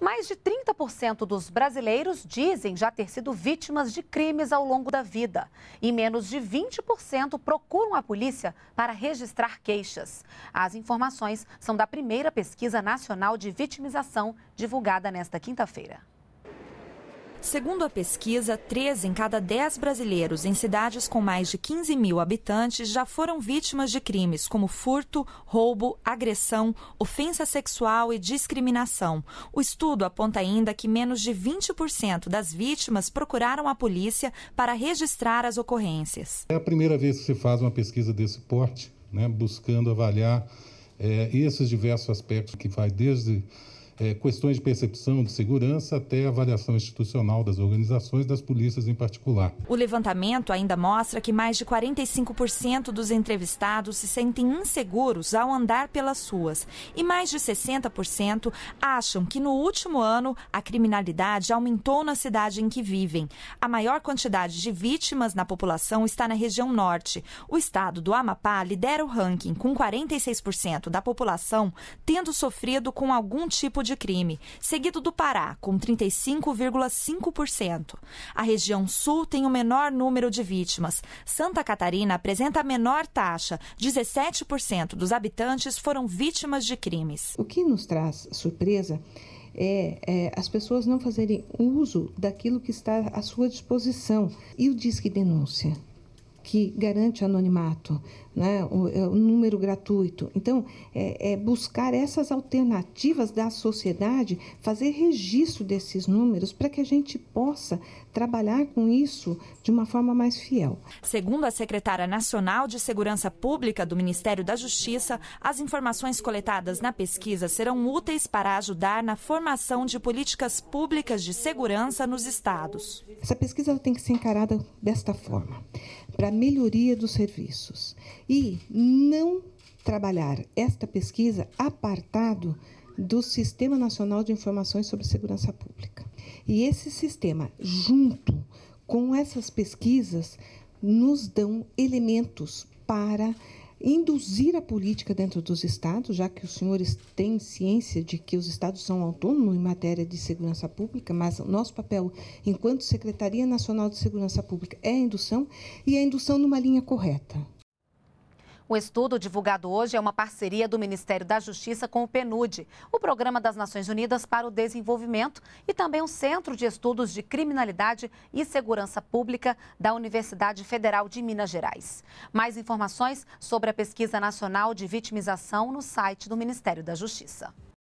Mais de 30% dos brasileiros dizem já ter sido vítimas de crimes ao longo da vida. E menos de 20% procuram a polícia para registrar queixas. As informações são da primeira pesquisa nacional de vitimização, divulgada nesta quinta-feira. Segundo a pesquisa, 3 em cada 10 brasileiros em cidades com mais de 15 mil habitantes já foram vítimas de crimes como furto, roubo, agressão, ofensa sexual e discriminação. O estudo aponta ainda que menos de 20% das vítimas procuraram a polícia para registrar as ocorrências. É a primeira vez que se faz uma pesquisa desse porte, né, buscando avaliar é, esses diversos aspectos que vai desde é, questões de percepção de segurança até avaliação institucional das organizações, das polícias em particular. O levantamento ainda mostra que mais de 45% dos entrevistados se sentem inseguros ao andar pelas ruas e mais de 60% acham que no último ano a criminalidade aumentou na cidade em que vivem. A maior quantidade de vítimas na população está na região norte. O estado do Amapá lidera o ranking, com 46% da população tendo sofrido com algum tipo de de crime, seguido do Pará, com 35,5%. A região sul tem o menor número de vítimas. Santa Catarina apresenta a menor taxa, 17% dos habitantes foram vítimas de crimes. O que nos traz surpresa é, é, as pessoas não fazerem uso daquilo que está à sua disposição. E o Disque Denúncia? que garante anonimato, né? o, o é número gratuito. Então, é, é, buscar essas alternativas da sociedade, fazer registro desses números para que a gente possa trabalhar com isso de uma forma mais fiel. Segundo a secretária nacional de Segurança Pública do Ministério da Justiça, as informações coletadas na pesquisa serão úteis para ajudar na formação de políticas públicas de segurança nos estados. Essa pesquisa tem que ser encarada desta forma para a melhoria dos serviços e não trabalhar esta pesquisa apartado do Sistema Nacional de Informações sobre Segurança Pública. E esse sistema, junto com essas pesquisas, nos dão elementos para induzir a política dentro dos estados, já que os senhores têm ciência de que os estados são autônomos em matéria de segurança pública, mas nosso papel enquanto Secretaria Nacional de Segurança Pública é a indução e a indução numa linha correta. O estudo divulgado hoje é uma parceria do Ministério da Justiça com o PNUD, o Programa das Nações Unidas para o Desenvolvimento, e também o Centro de Estudos de Criminalidade e Segurança Pública da Universidade Federal de Minas Gerais. Mais informações sobre a Pesquisa Nacional de Vitimização no site do Ministério da Justiça.